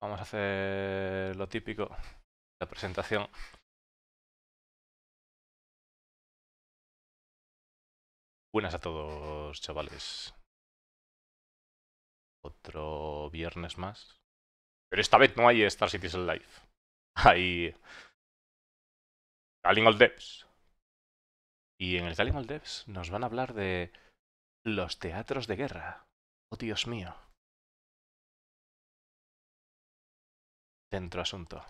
Vamos a hacer lo típico, la presentación. Buenas a todos, chavales. Otro viernes más. Pero esta vez no hay Star Citizen Live. Hay... Calling All Devs. Y en el Calling All Devs nos van a hablar de los teatros de guerra. Oh, Dios mío. Centro asunto.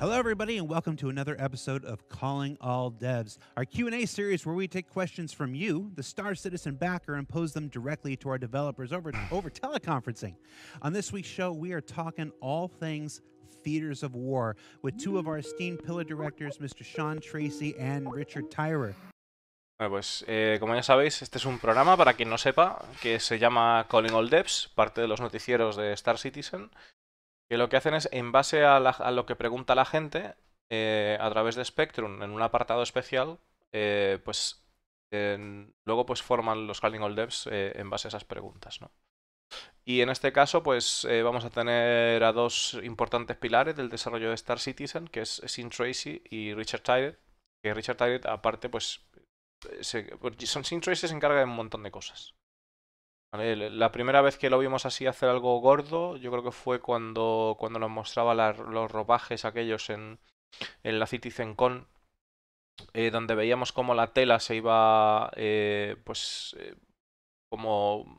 Hello, everybody, and welcome to another episode of Calling All Devs, our Q&A series where we take questions from you, the Star Citizen backer, and pose them directly to our developers over, over teleconferencing. On this week's show, we are talking all things theaters of war with two of our esteemed pillar directors, Mr. Sean Tracy and Richard Tyrer. Bueno, pues eh, como ya sabéis, este es un programa, para quien no sepa, que se llama Calling All Devs, parte de los noticieros de Star Citizen, que lo que hacen es, en base a, lo que pregunta la gente, eh, a través de Spectrum, en un apartado especial, eh, pues luego pues forman los Calling All Devs en base a esas preguntas, ¿no? Y en este caso, pues vamos a tener a dos importantes pilares del desarrollo de Star Citizen, que es Sin Tracy y Richard Tyrett, que Richard Tyrett, aparte, pues se, sin se encarga de un montón de cosas. La primera vez que lo vimos así hacer algo gordo, yo creo que fue cuando, cuando nos mostraba los ropajes aquellos en, en la Citizen Con eh, donde veíamos cómo la tela se iba, eh, pues, eh, como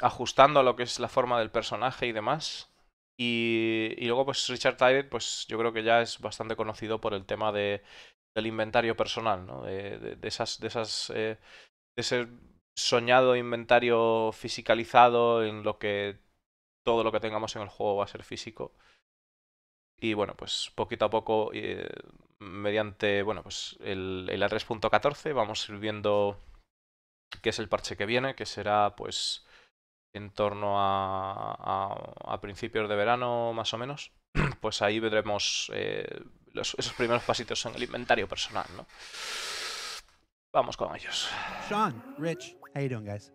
ajustando a lo que es la forma del personaje y demás. Y, y luego, pues Richard Tyler pues yo creo que ya es bastante conocido por el tema de, del inventario personal, ¿no? de, esas, de, esas eh, de ese soñado inventario fisicalizado en lo que todo lo que tengamos en el juego va a ser físico. Y bueno, pues poquito a poco, eh, mediante bueno, pues el, el 3.14, vamos a ir viendo qué es el parche que viene, que será pues en torno a, principios de verano más o menos. Pues ahí veremos eh, los, esos primeros pasitos en el inventario personal, ¿no? Vamos con ellos. Sean, Rich, how you doing, guys?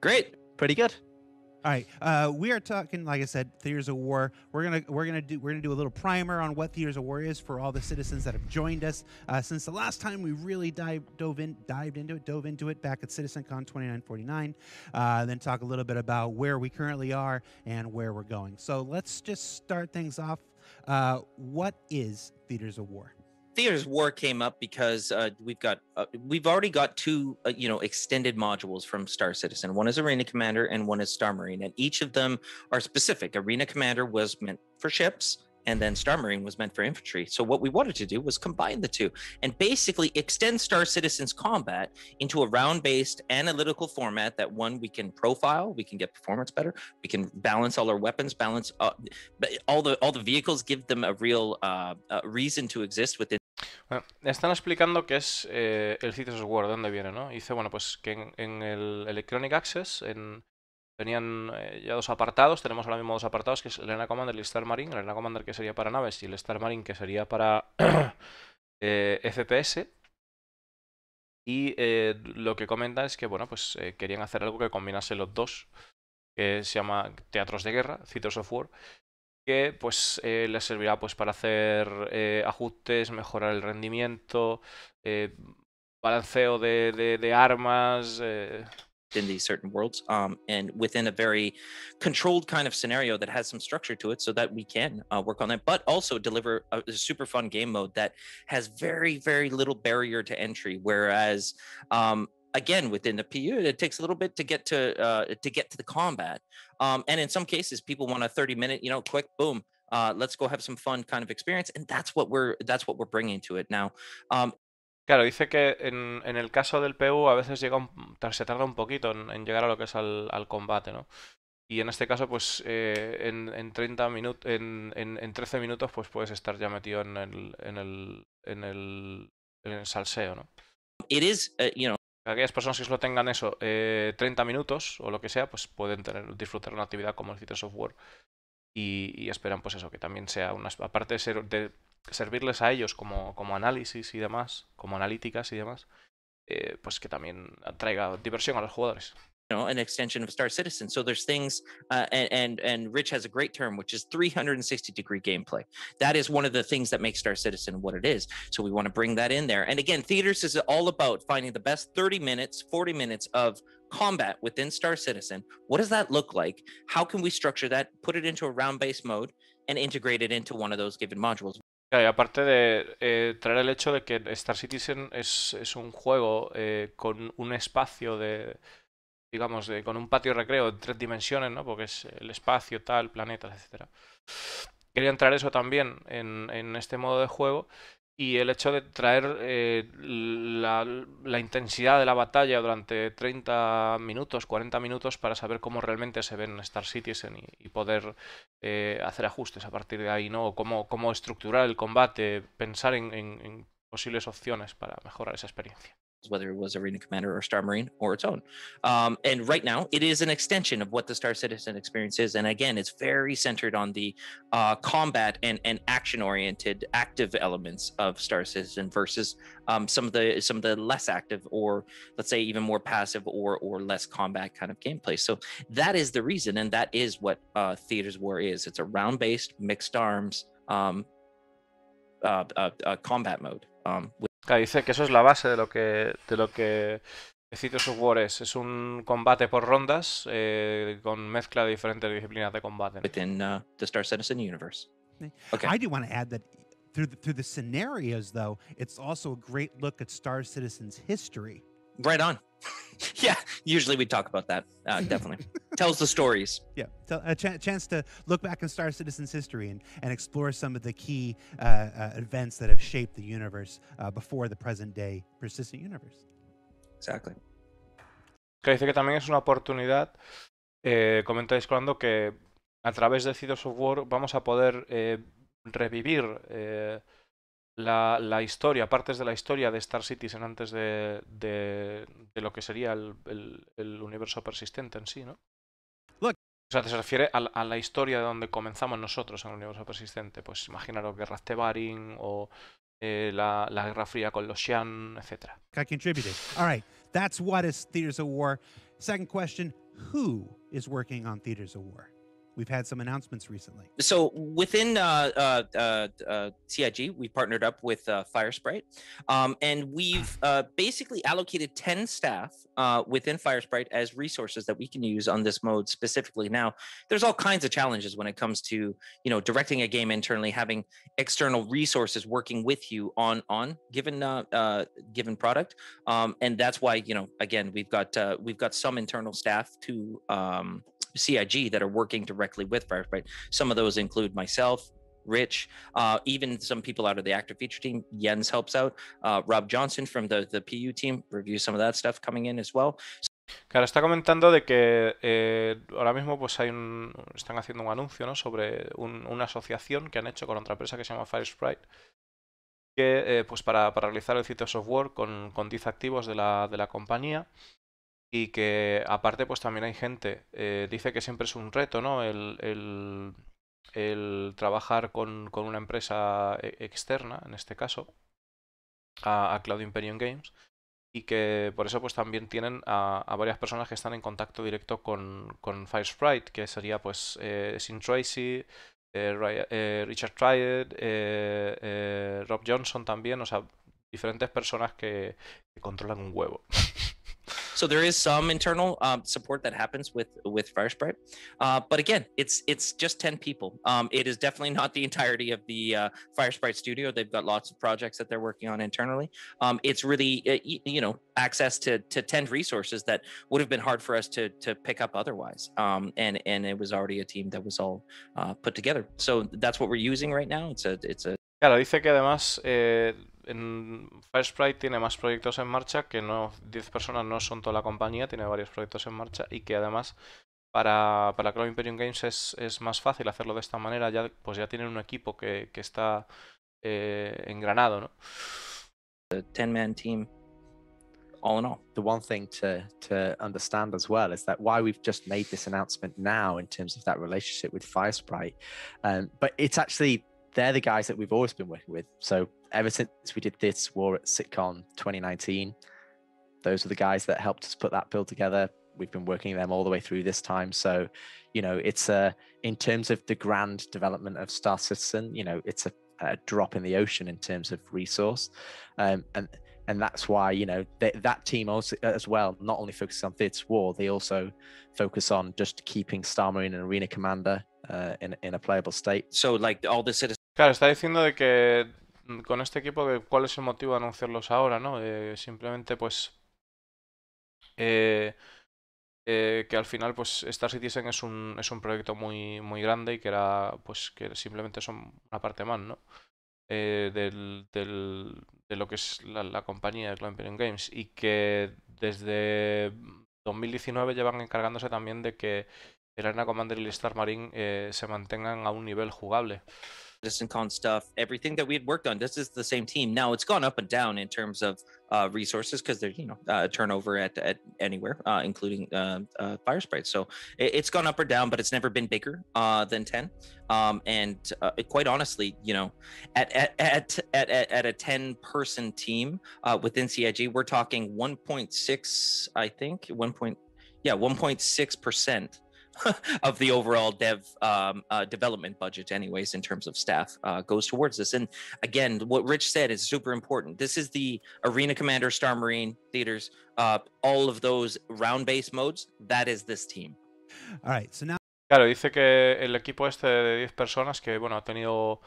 Great, pretty good. All right, uh, we are talking, like I said, Theaters of War. We're gonna we're gonna do we're gonna do a little primer on what Theaters of War is for all the citizens that have joined us uh, since the last time we really dive dove in dived into it dove into it back at CitizenCon 2949. Uh, then talk a little bit about where we currently are and where we're going. So let's just start things off uh, what is Theaters of War? Theaters of War came up because uh, we've got uh, we've already got two uh, you know extended modules from Star Citizen. One is Arena Commander and one is Star Marine, and each of them are specific. Arena Commander was meant for ships and then Star Marine was meant for infantry. So what we wanted to do was combine the two and basically extend Star Citizen's combat into a round-based analytical format that one we can profile, we can get performance better, we can balance all our weapons, balance uh, all the all the vehicles, give them a real uh, uh, reason to exist within. Bueno, están explicando qué es eh, el Citrus War, dónde viene, ¿no? Dice, bueno, pues que en, en el Electronic Access, en Tenían eh, ya dos apartados, tenemos ahora mismo dos apartados, que es el Commander y el Star Marine. El Arena Commander que sería para naves y el Star Marine que sería para FPS. Eh, y eh, lo que comenta es que, bueno, pues querían hacer algo que combinase los dos, que se llama Teatros de Guerra, Theaters of War, que pues les servirá pues para hacer ajustes, mejorar el rendimiento, balanceo de armas, in these certain worlds um, and within a very controlled kind of scenario that has some structure to it so that we can uh, work on that but also deliver a, a, super fun game mode that has very very little barrier to entry whereas um, again within the pu it takes a little bit to get to uh, to get to the combat um, and in some cases people want a 30 minute you know quick boom uh, let's go have some fun kind of experience and that's what we're that's what we're bringing to it now um, Claro, dice que en, el caso del PU a veces llega se tarda un poquito en, llegar a lo que es al, combate, ¿no? Y en este caso, pues eh, en, en, 30 minutos, en, 13 minutos, pues puedes estar ya metido en el, en el, en el, el salseo, ¿no? Eh, aquellas personas que solo tengan eso, eh, 30 minutos o lo que sea, pues pueden tener, disfrutar una actividad como el Citrus Software y, y esperan, pues eso, que también sea una... Aparte de ser... De, servirles a ellos como, como análisis y demás, como analíticas y demás, eh, pues que también traiga diversión a los jugadores. You know, an extension of Star Citizen. So there's things, uh, and, and and Rich has a great term, which is 360 degree gameplay. That is one of the things that makes Star Citizen what it is. So we want to bring that in there. And again, theaters is all about finding the best 30 minutes, 40 minutes of combat within Star Citizen. What does that look like? How can we structure that? Put it into a round based mode and integrate it into one of those given modules. y aparte de eh, traer el hecho de que Star Citizen es, un juego eh, con un espacio de, digamos, de, con un patio recreo en tres dimensiones, ¿no? Porque es el espacio, tal, planetas, etcétera Quería entrar eso también en, en este modo de juego y el hecho de traer eh, la, intensidad de la batalla durante 30 minutos, 40 minutos para saber cómo realmente se ven Star Citizen y, poder eh, hacer ajustes a partir de ahí, ¿no? cómo, cómo estructurar el combate, pensar en posibles opciones para mejorar esa experiencia. whether it was Arena Commander or Star Marine or its own. Um, and right now, it is an extension of what the Star Citizen experience is. And again, it's very centered on the uh, combat and, and action oriented active elements of Star Citizen versus um, some of the some of the less active or let's say even more passive or or less combat kind of gameplay. So that is the reason, and that is what uh, Theaters War is. It's a round based mixed arms um, uh, uh, uh combat mode. Um, dice que eso es la base de lo que, de lo que War es. Es un combate por rondas eh, con mezcla de diferentes disciplinas de combate. Within uh, the Star Citizen universe. Okay. I do want to add that through the, through the scenarios, though, it's also a great look at Star Citizen's history. Right on. yeah, usually we talk about that. Uh, definitely tells the stories. Yeah, so a ch- chance to look back in Star Citizen's history and, and explore some of the key uh, uh, events that have shaped the universe uh, before the present day persistent universe. Exactly. Que dice que también es una oportunidad. Eh, comentáis cuando que a través de Cido Software vamos a poder eh, revivir eh, la, la, historia, partes de la historia de Star Citizen antes de, de, lo que sería el, el, universo persistente en sí, ¿no? O sea, se refiere a, la historia de donde comenzamos nosotros en el universo persistente. Pues imaginaros guerras Tebarin o eh, la, la, Guerra Fría con los Xian, etc. All right, that's what is Theaters of War. Second question, who is working on Theaters of War? we've had some announcements recently. So within uh, uh, uh, uh CIG, we partnered up with uh, FireSprite, um, and we've uh, basically allocated ten staff within FireSprite as resources that we can use on this mode specifically. Now, there's all kinds of challenges when it comes to you know directing a game internally, having external resources working with you on on given given product, um, and that's why you know again we've got we've got some internal staff to um, CIG that are working directly with Firefight. Some of those include myself, Rich, uh, even some people out of the actor feature team. Jens helps out. Uh, Rob Johnson from the, the PU team reviews some of that stuff coming in as well. Claro, está comentando de que eh, ahora mismo pues hay un, están haciendo un anuncio ¿no? sobre un, una asociación que han hecho con otra empresa que se llama Firesprite que eh, pues para, para, realizar el sitio software con, con 10 activos de la, de la compañía y que aparte pues también hay gente, eh, dice que siempre es un reto, ¿no? El, trabajar con, una empresa eh, externa, en este caso, a, Cloud Imperium Games, y que por eso pues también tienen a, varias personas que están en contacto directo con, con Firesprite, que sería pues eh, Sin Tracy, Richard Triad, Rob Johnson también, o sea, diferentes personas que controlan un huevo. So there is some internal um, support that happens with with FireSprite, uh, but again, it's it's just ten people. Um, it is definitely not the entirety of the uh, FireSprite studio. They've got lots of projects that they're working on internally. Um, it's really uh, you know access to to ten resources that would have been hard for us to to pick up otherwise. Um, and and it was already a team that was all uh, put together. So that's what we're using right now. It's a it's a Claro, dice que además eh, en Firesprite tiene más proyectos en marcha, que no 10 personas no son toda la compañía, tiene varios proyectos en marcha y que además para, para Cloud Imperium Games es, es, más fácil hacerlo de esta manera, ya, pues ya tienen un equipo que, que está eh, engranado, ¿no? The 10-man team. all in all. The one thing to to understand as well is that why we've just made this announcement now in terms of that relationship with Firesprite, um, but it's actually they're the guys that we've always been working with. So ever since we did this war at sitcom 2019 those are the guys that helped us put that bill together we've been working them all the way through this time so you know it's a in terms of the grand development of star citizen you know it's a, a drop in the ocean in terms of resource um, and and that's why you know they, that team also as well not only focuses on theatre war they also focus on just keeping star marine and arena commander uh, in, in a playable state so like all the citizens Claro, está diciendo de que con este equipo, ¿cuál es el motivo de anunciarlos ahora? ¿no? Eh, simplemente, pues. Eh, eh, que al final, pues, Star Citizen es un, es un proyecto muy, muy grande y que era. Pues que simplemente son una parte más, ¿no? Eh, del, del, de lo que es la, compañía de Period Games. Y que desde 2019 llevan encargándose también de que el Arena Commander y el Star Marine se mantengan a un nivel jugable. con stuff, everything that we had worked on, this is the same team. Now it's gone up and down in terms of uh, resources because there's you know uh, turnover at, at anywhere, uh, including uh, uh, Fire sprites So it, has gone up or down, but it's never been bigger uh, than ten. Um, and it, quite honestly, you know, at at at at, at a ten person team within CIG, we're talking one point six, I think one point, yeah, one point six percent of the overall dev um, uh, development budget, anyways, in terms of staff, uh, goes towards this. And again, what Rich said is super important. This is the Arena Commander, Star Marine theaters, uh, all of those round based modes. That is this team. All right. So now. Claro, dice que el equipo este de 10 personas que bueno ha tenido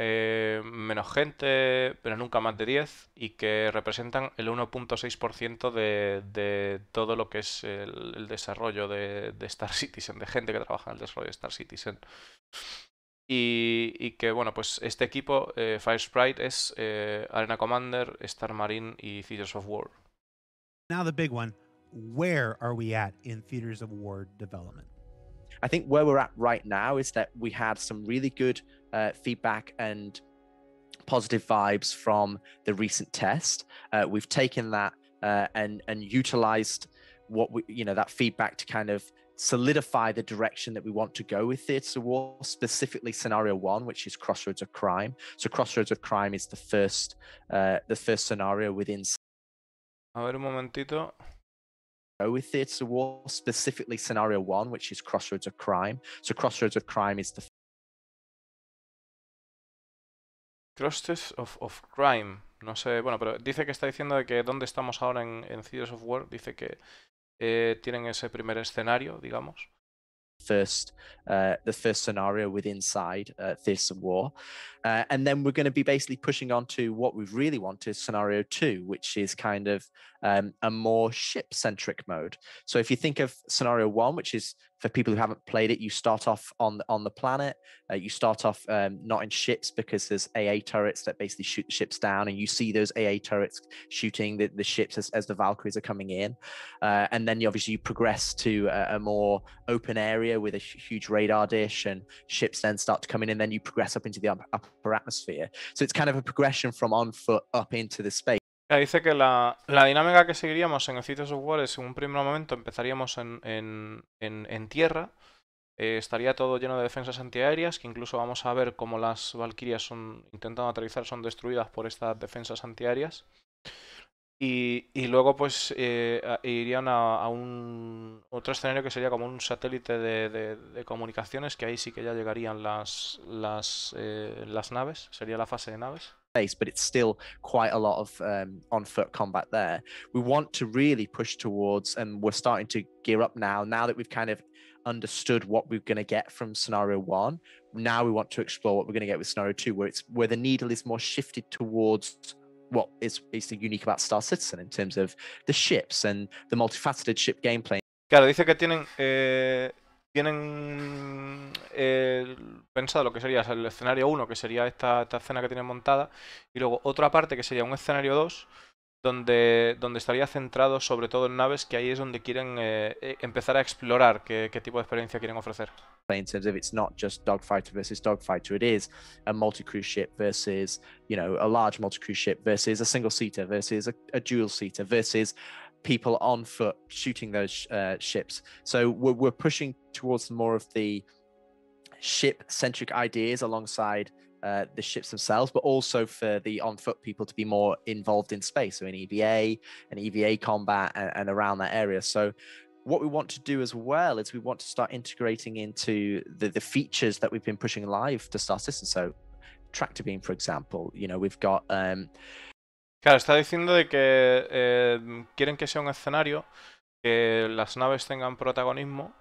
Eh, menos gente, pero nunca más de 10, y que representan el 1.6% de, de, todo lo que es el, desarrollo de, Star Citizen, de gente que trabaja en el desarrollo de Star Citizen. Y, que, bueno, pues este equipo, eh, Fire Sprite es eh, Arena Commander, Star Marine y Theaters of War. Now the big one. Where are we at in Theaters of War development? I think where we're at right now is that we had some really good uh, feedback and positive vibes from the recent test. Uh, we've taken that uh, and and utilized what we you know that feedback to kind of solidify the direction that we want to go with theatre war specifically scenario one which is crossroads of crime so crossroads of crime is the first uh, the first scenario within a ver un momentito with theatre war specifically scenario one which is crossroads of crime so crossroads of crime is the Clusters of, of, Crime. No sé, bueno, pero dice que está diciendo de que dónde estamos ahora en, en Theaters of War. Dice que eh, tienen ese primer escenario, digamos. first uh, the first scenario with inside uh, theater war uh, and then we're going to be basically pushing on to what we really want is scenario two which is kind of um, a more ship centric mode so if you think of scenario one which is for people who haven't played it, you start off on on the planet. Uh, you start off um, not in ships because there's AA turrets that basically shoot the ships down, and you see those AA turrets shooting the, the ships as, as the Valkyries are coming in. Uh, and then you obviously you progress to a, a, more open area with a huge radar dish, and ships then start to come in, and then you progress up into the upper atmosphere. So it's kind of a progression from on foot up into the space dice que la, dinámica que seguiríamos en el sitio War es en un primer momento empezaríamos en, en, en, tierra, eh, estaría todo lleno de defensas antiaéreas, que incluso vamos a ver cómo las Valkyrias son, intentando aterrizar son destruidas por estas defensas antiaéreas. Y, luego pues eh, irían a, un otro escenario que sería como un satélite de, comunicaciones, que ahí sí que ya llegarían las, las, eh, las naves, sería la fase de naves. space, but it's still quite a lot of um, on foot combat there. We want to really push towards, and we're starting to gear up now. Now that we've kind of understood what we're going to get from scenario one, now we want to explore what we're going to get with scenario two, where it's where the needle is more shifted towards what is basically unique about Star Citizen in terms of the ships and the multifaceted ship gameplay. Claro, dice que tienen eh, tienen eh, pensado lo que sería el escenario 1, que sería esta, escena que tienen montada, y luego otra parte que sería un escenario 2, donde, donde estaría centrado sobre todo en naves, que ahí es donde quieren eh, eh, empezar a explorar qué, tipo de experiencia quieren ofrecer. términos of it's not just dogfighter versus dogfighter, it is a multi-cruise ship versus, you know, a large multi-cruise ship versus a single seater versus a, a dual seater versus people on foot shooting those uh, ships. So we're, we're pushing towards more of the ship centric ideas alongside uh, the ships themselves, but also for the on foot people to be more involved in space, so in EVA and EVA combat and, and, around that area. So, what we want to do as well is we want to start integrating into the, the features that we've been pushing live to Star Citizen. So, tractor beam, for example, you know, we've got. Um, Claro, está diciendo de que eh, quieren que sea un escenario, que las naves tengan protagonismo,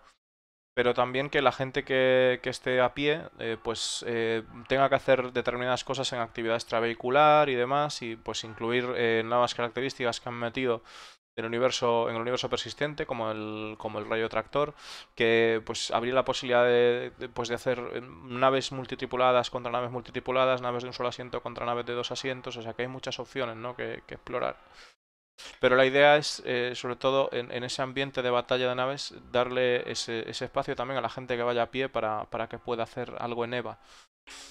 pero también que la gente que, esté a pie eh, pues eh, tenga que hacer determinadas cosas en actividad extravehicular y demás, y pues incluir nuevas características que han metido universo, en el universo persistente, como el, como el rayo tractor, que pues abrir la posibilidad de, pues, de hacer eh, naves multitripuladas contra naves multitripuladas, naves de un solo asiento contra naves de dos asientos, o sea que hay muchas opciones que, explorar. Pero la idea es, eh, sobre todo en, en, ese ambiente de batalla de naves, darle ese, ese, espacio también a la gente que vaya a pie para, para que pueda hacer algo en EVA.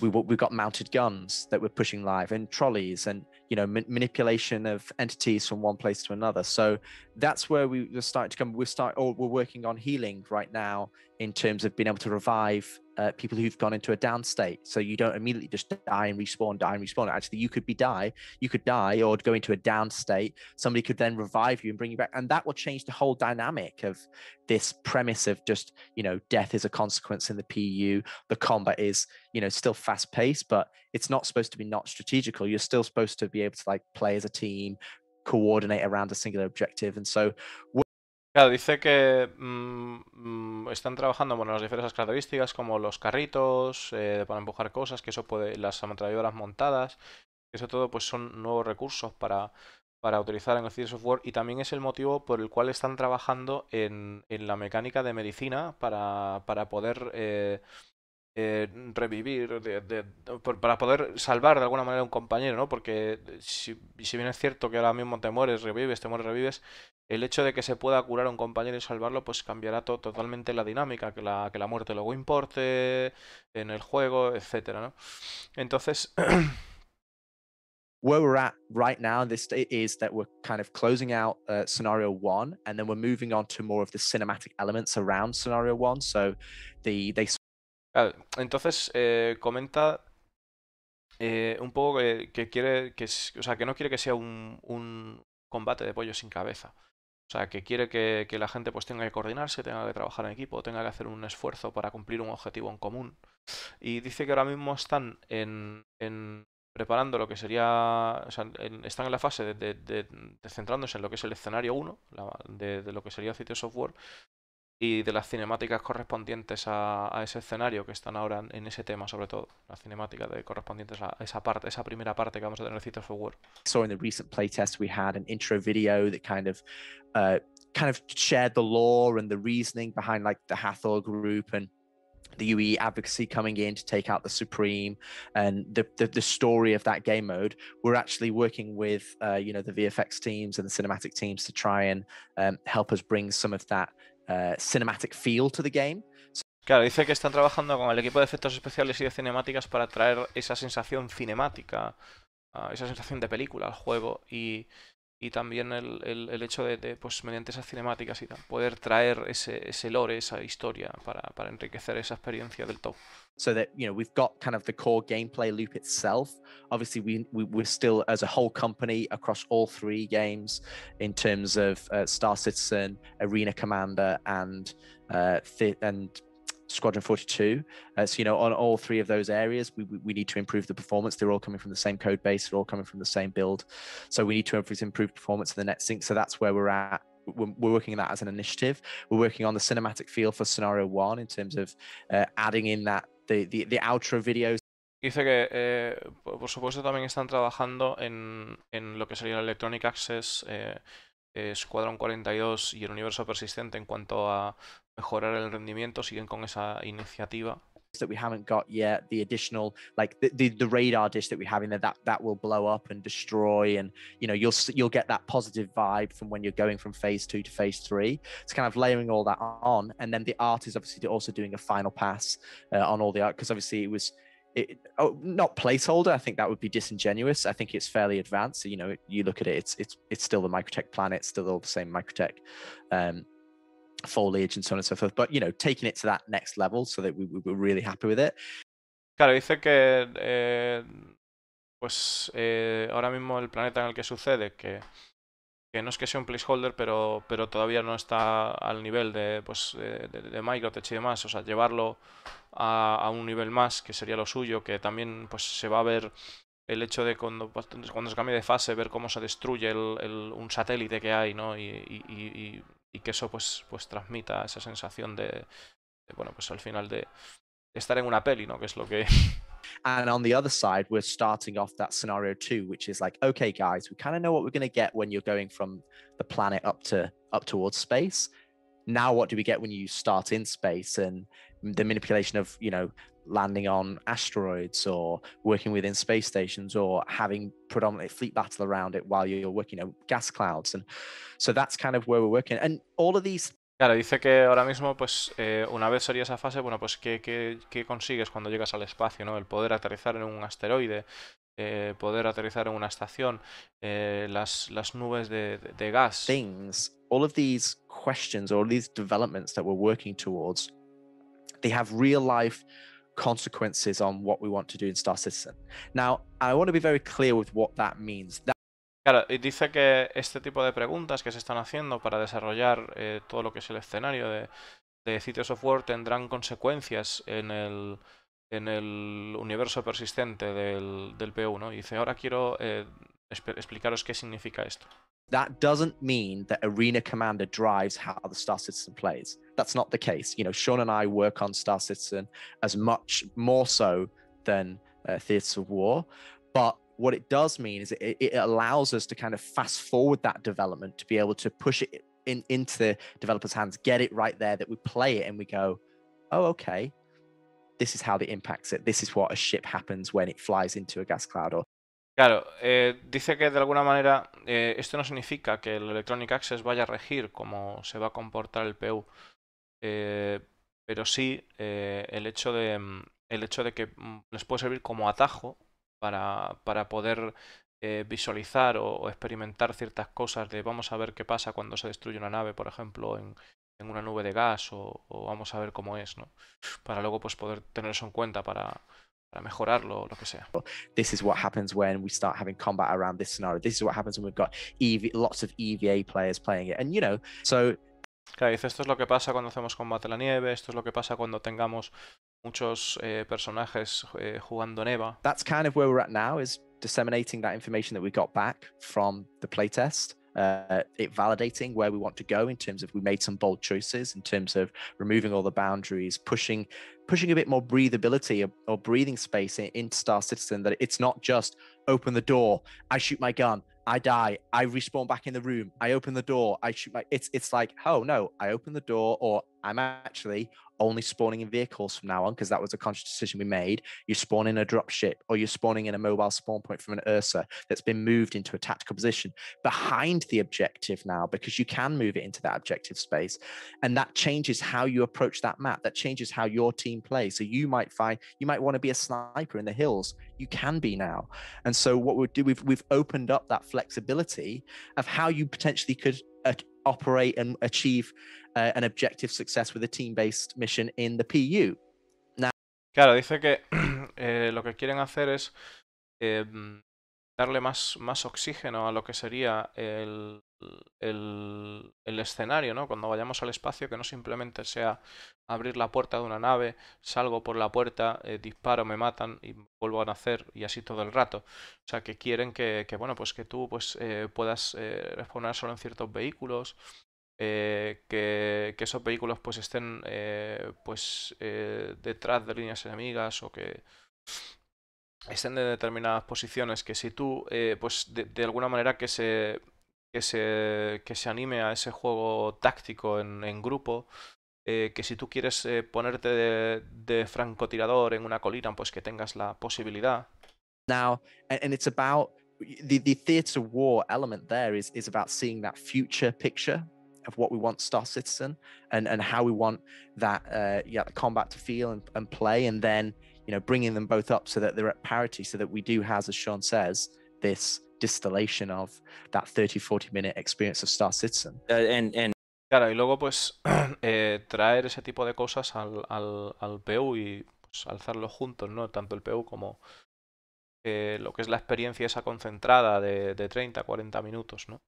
we we got mounted guns that were pushing live and trolleys and you know ma- manipulation of entities from one place to another so that's where we were starting to come. we start or we're working on healing right now in terms of being able to revive uh, people who've gone into a down state. So you don't immediately just die and respawn, die and respawn. Actually, you could be die, you could die or go into a down state. Somebody could then revive you and bring you back, and that will change the whole dynamic of this premise of just you know death is a consequence in the PU. The combat is you know still fast paced, but it's not supposed to be not strategical. You're still supposed to be able to like play as a team, coordinate around a singular objective. Claro, dice que mm, mm, están trabajando bueno, las diferentes características como los carritos eh, para empujar cosas, que eso puede las ametralladoras montadas, que eso todo pues son nuevos recursos para, para utilizar en el software y también es el motivo por el cual están trabajando en, la mecánica de medicina para, para poder eh, eh, revivir, para poder salvar de alguna manera un compañero, ¿no? Porque eh, si, bien es cierto que ahora mismo te mueres, revives, te mueres, revives, el hecho de que se pueda curar a un compañero y salvarlo, pues cambiará totalmente la dinámica, que la, que la muerte luego importe en el juego, etcétera, ¿no? Entonces... Where we're at right now this state is that we're kind of closing out uh, scenario one, and then we're moving on to more of the cinematic elements around scenario one. So, the they entonces, eh, comenta eh, un poco que, quiere que, o sea, que no quiere que sea un, combate de pollo sin cabeza. O sea, que quiere que, la gente pues tenga que coordinarse, tenga que trabajar en equipo, tenga que hacer un esfuerzo para cumplir un objetivo en común. Y dice que ahora mismo están en, preparando lo que sería, o sea, están en la fase de, centrándose en lo que es el escenario 1, de, lo que sería City Software, y de las cinemáticas correspondientes a, a, ese escenario que están ahora en ese tema sobre todo las cinemáticas de, correspondientes a esa parte esa primera parte que vamos a tener Theater for War So in the recent playtest we had an intro video that kind of uh, kind of shared the lore and the reasoning behind like the Hathor group and the UE advocacy coming in to take out the Supreme and the, the, the story of that game mode. We're actually working with uh, you know the VFX teams and the cinematic teams to try and um, help us bring some of that Eh, cinematic feel to the game. Claro, dice que están trabajando con el equipo de efectos especiales y de cinemáticas para traer esa sensación cinemática, ah, esa sensación de película al juego y, también el, hecho de, pues mediante esas cinemáticas y tal, poder traer ese, lore, esa historia para, para enriquecer esa experiencia del top. so that you know we've got kind of the core gameplay loop itself obviously we, we are still as a whole company across all three games in terms of uh, star citizen arena commander and uh, and Squadron 42. Uh, so, you know, on all three of those areas, we, we, need to improve the performance. They're all coming from the same code base, they're all coming from the same build. So, we need to improve performance in the sync. So, that's where we're at. We're, we're working on that as an initiative. We're working on the cinematic feel for scenario one in terms of uh, adding in that Dice que, eh, por supuesto, también están trabajando en, lo que sería el Electronic Access, eh, eh Squadron 42 y el universo persistente en cuanto a mejorar el rendimiento. Siguen con esa iniciativa that we haven't got yet, the additional like the, the, the radar dish that we have in there that that will blow up and destroy, and you know you'll you'll get that positive vibe from when you're going from phase two to phase three. It's kind of layering all that on, and then the art is obviously also doing a final pass uh, on all the art because obviously it was it, oh, not placeholder. I think that would be disingenuous. I think it's fairly advanced. So, you know, you look at it, it's it's it's still the Microtech planet, still all the same Microtech. Um, foliage and so on and so forth. But, you know, taking it to that next level so that we, were really happy with it. Claro, dice que eh, pues eh, ahora mismo el planeta en el que sucede, que, no es que sea un placeholder, pero, pero todavía no está al nivel de, pues, Microtech y demás. O sea, llevarlo a, un nivel más, que sería lo suyo, que también pues se va a ver el hecho de cuando, pues, cuando se cambie de fase, ver cómo se destruye el, un satélite que hay, ¿no? y, y que eso pues, pues transmita esa sensación de, de, bueno, pues al final de estar en una peli, ¿no? Que es lo que... And on the other side, we're starting off that scenario too, which is like, okay, guys, we kind of know what we're going to get when you're going from the planet up to up towards space. Now, what do we get when you start in space? And the manipulation of you know landing on asteroids or working within space stations or having predominantly fleet battle around it while you're working on you know, gas clouds. And so that's kind of where we're working. And all of these Claro, dice que ahora mismo, pues, eh, una vez sería esa fase, bueno, pues, ¿qué, qué, qué consigues cuando llegas al espacio, ¿no? El poder aterrizar en un asteroide, eh, poder aterrizar en una estación, eh, las, las nubes de, de, de gas. Things, all of these questions, all of these developments that we're working towards, they have real life consequences on what we want to do in Star Citizen. Now, I want to be very clear with what that means. Claro, dice que este tipo de preguntas que se están haciendo para desarrollar eh, todo lo que es el escenario de, de of Software tendrán consecuencias en el, en el universo persistente del, del PU, ¿no? Y dice, ahora quiero eh, explicaros qué significa esto. That doesn't mean that Arena Commander drives how the Star Citizen plays. That's not the case. You know, Sean and I work on Star Citizen as much more so than uh, of War, but what it does mean is it, it, allows us to kind of fast forward that development to be able to push it in, into the developers' hands, get it right there that we play it and we go, oh, okay, this is how it impacts it. This is what a ship happens when it flies into a gas cloud, or Claro, eh, dice que de alguna manera eh, esto no significa que el Electronic Access vaya a regir cómo se va a comportar el PU, eh, pero sí eh, el, hecho de, mm, el hecho de que mm, les puede servir como atajo para, para poder eh, visualizar o, experimentar ciertas cosas de vamos a ver qué pasa cuando se destruye una nave, por ejemplo, en, en una nube de gas o, o, vamos a ver cómo es, ¿no? Para luego pues poder tener eso en cuenta para, para mejorarlo lo que sea. This is what happens when we start having combat around this scenario. This is what happens when we've got EV, lots of EVA players playing it. And you know, so Claro, dice, esto es lo que pasa cuando hacemos combate a la nieve, esto es lo que pasa cuando tengamos muchos eh, personajes eh, jugando neva. That's kind of where we're at now is disseminating that information that we got back from the playtest. Uh, it validating where we want to go in terms of we made some bold choices in terms of removing all the boundaries, pushing pushing a bit more breathability or, breathing space into in Star Citizen that it's not just open the door, I shoot my gun, I die, I respawn back in the room, I open the door, I shoot my it's it's like, oh no, I open the door or I'm actually only spawning in vehicles from now on because that was a conscious decision we made. You're spawning a drop ship or you're spawning in a mobile spawn point from an Ursa that's been moved into a tactical position behind the objective now because you can move it into that objective space. And that changes how you approach that map. That changes how your team plays. So you might find you might want to be a sniper in the hills. You can be now. And so what we do, we've we've opened up that flexibility of how you potentially could uh, operate and achieve uh, an objective success with a team-based mission in the PU. Now... Claro, dice que eh, lo que quieren hacer es eh, darle más, más oxígeno a lo que sería el, escenario, ¿no? Cuando vayamos al espacio, que no simplemente sea abrir la puerta de una nave, salgo por la puerta, eh, disparo, me matan y vuelvo a nacer y así todo el rato. O sea, que quieren que, bueno, pues que tú pues, eh, puedas eh, responder solo en ciertos vehículos, eh, que, que, esos vehículos pues estén pues detrás de líneas enemigas o que estén en determinadas posiciones, que si tú, eh, pues de, de, alguna manera que se, que se, que se anime a ese juego táctico en, en grupo, eh, que si tú quieres eh, ponerte de, de, francotirador en una colina, pues que tengas la posibilidad. Now, and it's about the, the theater war element there is, is about seeing that future picture of what we want Star Citizen and, and how we want that, uh, yeah, combat to feel and, and play, and then you know, bringing them both up so that they're at parity, so that we do have, as Sean says, this distillation of that 30, 40 minute experience of Star Citizen. and, eh, and... Claro, y luego pues eh, traer ese tipo de cosas al, al, al PU y pues, alzarlo juntos, ¿no? Tanto el PU como eh, lo que es la experiencia esa concentrada de, de 30, 40 minutos, ¿no?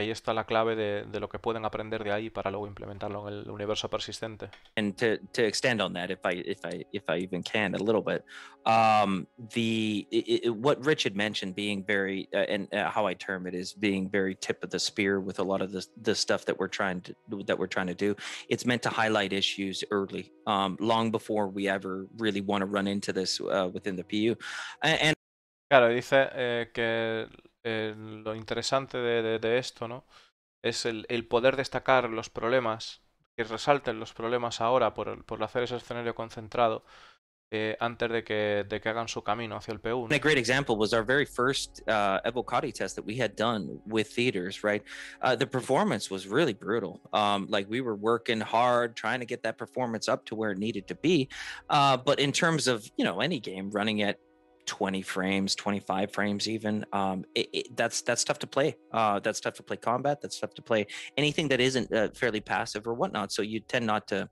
ahí está la clave de, de, lo que pueden aprender de ahí para luego implementarlo en el universo persistente. And to, to extend on that, if I if I if I even can a little bit, um, the it, what Rich had mentioned being very uh, and uh, how I term it is being very tip of the spear with a lot of the the stuff that we're trying to that we're trying to do. It's meant to highlight issues early, um, long before we ever really want to run into this uh, within the PU. And, and Claro, dice eh, que lo interesante de, esto, ¿no? Es el, poder destacar los problemas, que resalten los problemas ahora por, por hacer ese escenario concentrado. Eh, antes de que, que hagan su camino hacia el P1. A great example was our very first uh, Evocati test that we had done with theaters, right? Uh, the performance was really brutal. Um, like we were working hard trying to get that performance up to where it needed to be. Uh, but in terms of, you know, any game running at 20 frames 25 frames even um, it, it, that's that's tough to play uh, that's tough to play combat that's tough to play anything that isn't uh, fairly passive or whatnot so you tend not to i'm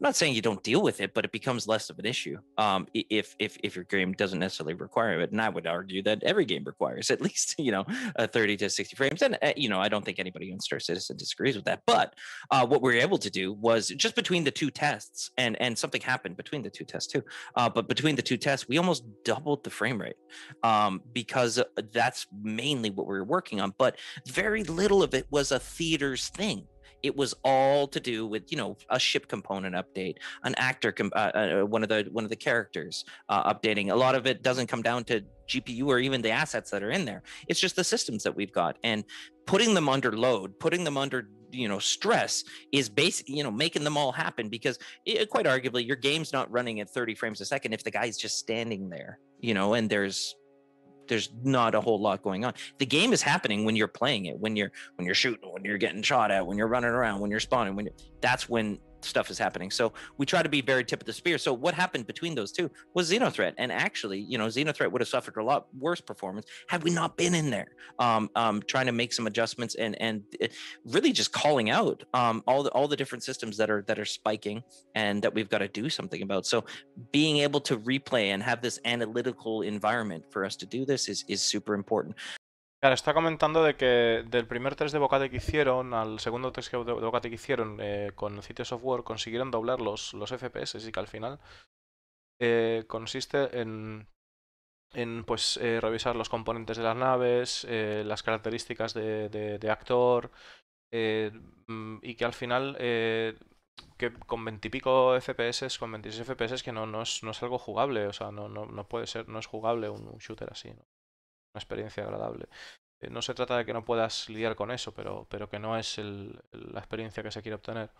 not saying you don't deal with it but it becomes less of an issue um, if if if your game doesn't necessarily require it and i would argue that every game requires at least you know uh, 30 to 60 frames and uh, you know i don't think anybody on star citizen disagrees with that but uh, what we were able to do was just between the two tests and and something happened between the two tests too uh, but between the two tests we almost doubled the frame rate um, because uh, that's mainly what we were working on. But very little of it was a theater's thing. It was all to do with you know a ship component update, an actor, com- uh, uh, uh one of the one of the characters uh, updating. A lot of it doesn't come down to GPU or even the assets that are in there. It's just the systems that we've got and putting them under load, putting them under you know stress is basically you know making them all happen because it, eh, quite arguably your game's not running at 30 frames a second if the guy's just standing there you know and there's there's not a whole lot going on the game is happening when you're playing it when you're when you're shooting when you're getting shot at when you're running around when you're spawning when you're, that's when stuff is happening. So we try to be very tip of the spear. So what happened between those two was Xenothreat, and actually, you know, Xenothreat would have suffered a lot worse performance had we not been in there, um, um, trying to make some adjustments and and eh, really just calling out um, all the all the different systems that are that are spiking and that we've got to do something about. So being able to replay and have this analytical environment for us to do this is is super important. está comentando de que del primer test de bocate que hicieron al segundo test de bocate que hicieron eh, con con sitio Software consiguieron doblar los, los FPS y que al final eh, consiste en, en pues eh, revisar los componentes de las naves, las características de, actor mm, y que al final que con pico FPS, con 26 FPS que no, no, es, algo jugable, o sea, no, no, puede ser, no es jugable un, un shooter así. ¿no? una experiencia agradable. Eh, no se trata de que no puedas lidiar con eso, pero, pero que no es la experiencia que se quiere obtener.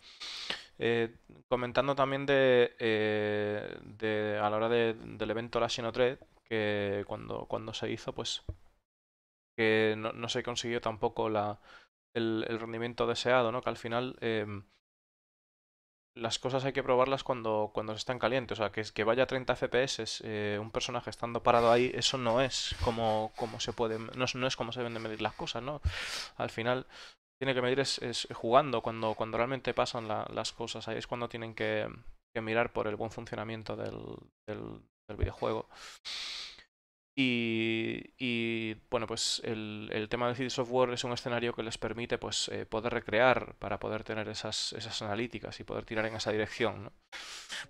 Eh, comentando también de, eh, de, a la hora del evento la 3, que cuando, cuando se hizo, pues que no, se consiguió tampoco la, el, el rendimiento deseado, ¿no? que al final em, las cosas hay que probarlas cuando, cuando están calientes. O sea, que, que vaya a 30 FPS eh, un personaje estando parado ahí, eso no es como, como se puede, no no es como se deben de medir las cosas, ¿no? Al final, tiene que medir es, jugando, cuando, cuando realmente pasan las cosas. Ahí es cuando tienen que, mirar por el buen funcionamiento del, del, del videojuego. Y, y, bueno, pues el, el, tema del CD Software es un escenario que les permite pues, eh, poder recrear para poder tener esas, esas analíticas y poder tirar en esa dirección. ¿no?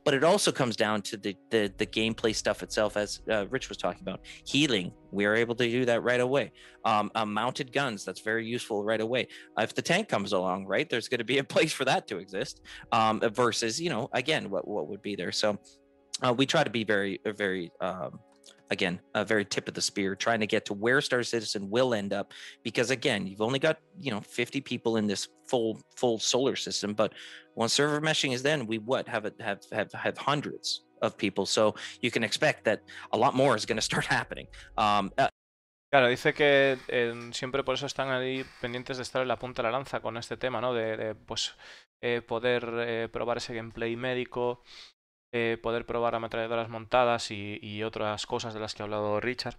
But it also comes down to the, the, the gameplay stuff itself, as uh, Rich was talking about. Healing, we are able to do that right away. Um, uh, mounted guns, that's very useful right away. Uh, if the tank comes along, right, there's going to be a place for that to exist um, versus, you know, again, what, what would be there. So uh, we try to be very, very. Um, again, a very tip of the spear, trying to get to where Star Citizen will end up. Because again, you've only got, you know, 50 people in this full full solar system. But once server meshing is then, we what have it have have have hundreds of people. So you can expect that a lot more is going to start happening. Um, uh, Claro, dice que eh, siempre por eso están ahí pendientes de estar en la punta de la lanza con este tema, ¿no? De, de pues eh, poder eh, probar ese gameplay médico, Eh, poder probar ametralladoras montadas y, otras cosas de las que ha hablado Richard.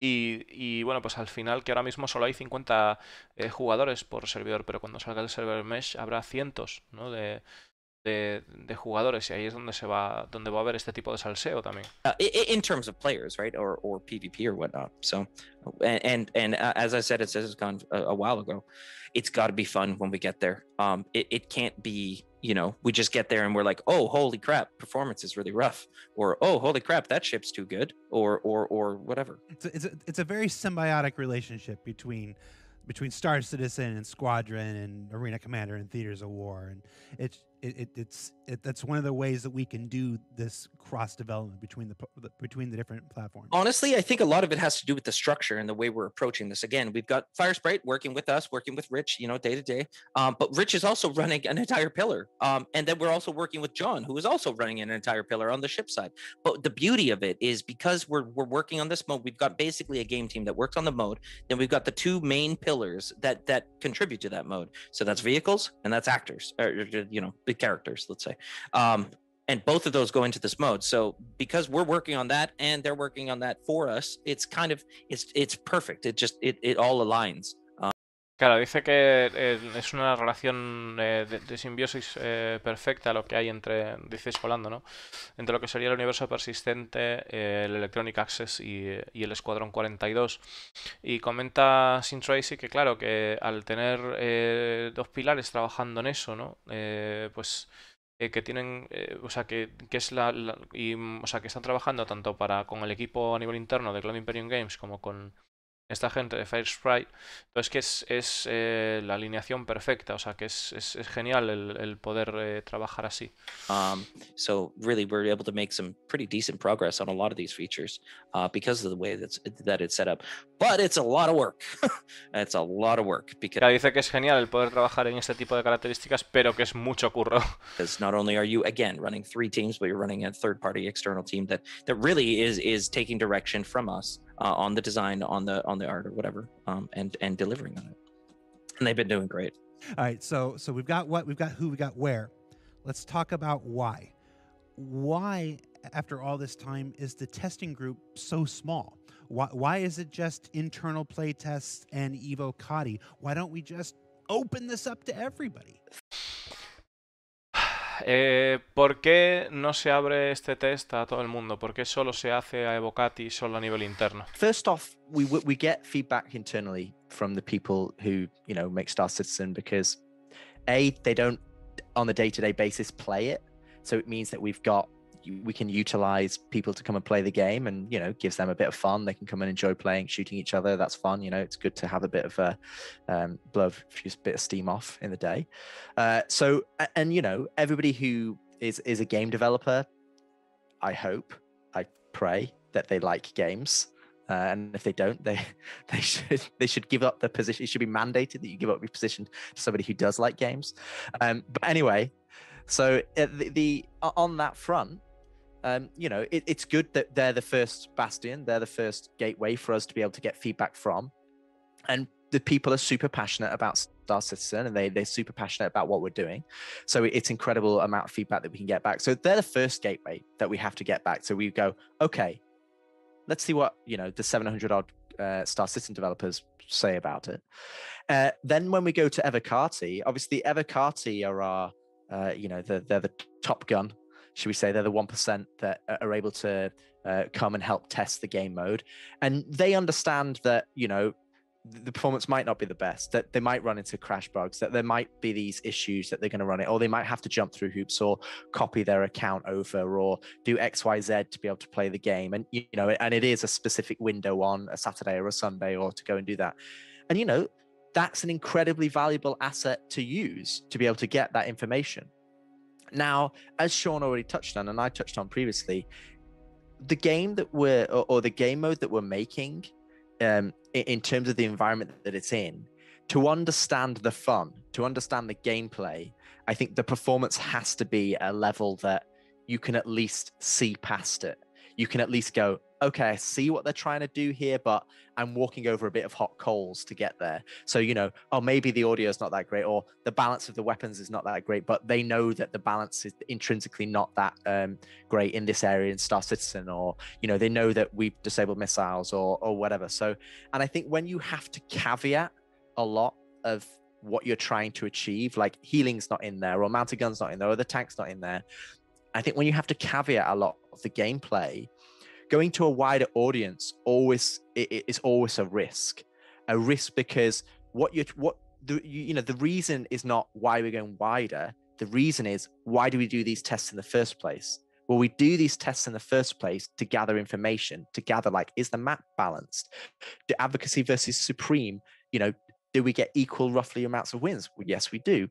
Y, bueno, pues al final que ahora mismo solo hay 50 eh, jugadores por servidor, pero cuando salga el server mesh habrá cientos de, jugadores y ahí es donde se va donde va a haber este tipo de salseo también. En uh, in terms of players, right, or, or PvP or whatnot. So, and and uh, as I said, it says it's gone a, a while ago. It's got to be fun when we get there. Um, it, it can't be you know, we just get there and we're like, oh, holy crap, performance is really rough, or oh, holy crap, that ship's too good, or or or whatever. It's a, it's a, it's a very symbiotic relationship between between Star Citizen and Squadron and Arena Commander and Theaters of War, and it's it, it, it's it, that's one of the ways that we can do this cross development between the between the different platforms. Honestly, I think a lot of it has to do with the structure and the way we're approaching this. Again, we've got FireSprite working with us, working with Rich, you know, day to day. Um, but Rich is also running an entire pillar, um, and then we're also working with John, who is also running an entire pillar on the ship side. But the beauty of it is because we're we're working on this mode, we've got basically a game team that works on the mode. Then we've got the two main pillars that that contribute to that mode. So that's vehicles and that's actors, or you know the characters, let's say. Um, and both of those go into this mode. So because we're working on that and they're working on that for us, it's kind of it's it's perfect. It just it it all aligns. Claro, dice que eh, es una relación eh, de, simbiosis eh, perfecta lo que hay entre, dices Volando, ¿no? Entre lo que sería el universo persistente, el Electronic Access y, el Escuadrón 42. Y comenta Sin Tracy que, claro, que al tener dos pilares trabajando en eso, ¿no? pues que tienen, o sea, que, que es la, o sea, que están trabajando tanto para con el equipo a nivel interno de Cloud Imperium Games como con esta gente de Fire Sprite. Entonces, que es, es eh, la alineación perfecta, o sea, que es, es, genial el, el poder eh, trabajar así. Um, so, really, we're able to make some pretty decent progress on a lot of these features uh, because of the way that's, that it's set up. But it's a lot of work. it's a lot of work. Because... dice que es genial el poder trabajar en este tipo de características, pero que es mucho curro. Because not only are you, again, running three teams, but you're running a third party external team that, that really is, is taking direction from us. uh, on the design, on the on the art or whatever, um, and and delivering on it. And they've been doing great. All right, so so we've got what we've got, who we got, where. Let's talk about why. Why, after all this time, is the testing group so small? Why why is it just internal play tests and Evo Cotti? Why don't we just open this up to everybody? Eh, ¿Por qué no se abre este test a todo el mundo? ¿Por qué solo se hace a Evocati solo a nivel interno? First off, we, we get feedback internally from the people who, you know, make Star Citizen because A, they don't on the day to -day basis play it. So it means that we've got we can utilize people to come and play the game and you know gives them a bit of fun they can come and enjoy playing shooting each other that's fun you know it's good to have a bit of a um, blow a bit of steam off in the day uh, so and you know everybody who is is a game developer i hope i pray that they like games uh, and if they don't, they they should they should give up their position. It should be mandated that you give up your position to somebody who does like games. Um, but anyway, so uh, the, the on that front, um, you know, it, it's good that they're the first bastion, they're the first gateway for us to be able to get feedback from. And the people are super passionate about Star Citizen and they, they're super passionate about what we're doing. So it's incredible amount of feedback that we can get back. So they're the first gateway that we have to get back. So we go, okay, let's see what, you know, the 700 odd uh, Star Citizen developers say about it. Uh, then when we go to Evercarty, obviously Evercarty are our, uh, you know, they're the top gun should we say they're the 1% that are able to uh, come and help test the game mode and they understand that you know the performance might not be the best that they might run into crash bugs that there might be these issues that they're going to run it or they might have to jump through hoops or copy their account over or do xyz to be able to play the game and you know and it is a specific window on a saturday or a sunday or to go and do that and you know that's an incredibly valuable asset to use to be able to get that information now, as Sean already touched on, and I touched on previously, the game that we're or, or the game mode that we're making, um, in, in terms of the environment that it's in, to understand the fun, to understand the gameplay, I think the performance has to be a level that you can at least see past it. You can at least go, okay, I see what they're trying to do here, but I'm walking over a bit of hot coals to get there. So, you know, oh, maybe the audio is not that great, or the balance of the weapons is not that great, but they know that the balance is intrinsically not that um, great in this area in Star Citizen, or, you know, they know that we've disabled missiles or, or whatever. So, and I think when you have to caveat a lot of what you're trying to achieve, like healing's not in there, or mounted gun's not in there, or the tank's not in there. I think when you have to caveat a lot of the gameplay, going to a wider audience always it, it's always a risk, a risk because what you what the you know the reason is not why we're going wider. The reason is why do we do these tests in the first place? Well, we do these tests in the first place to gather information, to gather like, is the map balanced? Do advocacy versus supreme, you know, do we get equal roughly amounts of wins? Well, yes, we do.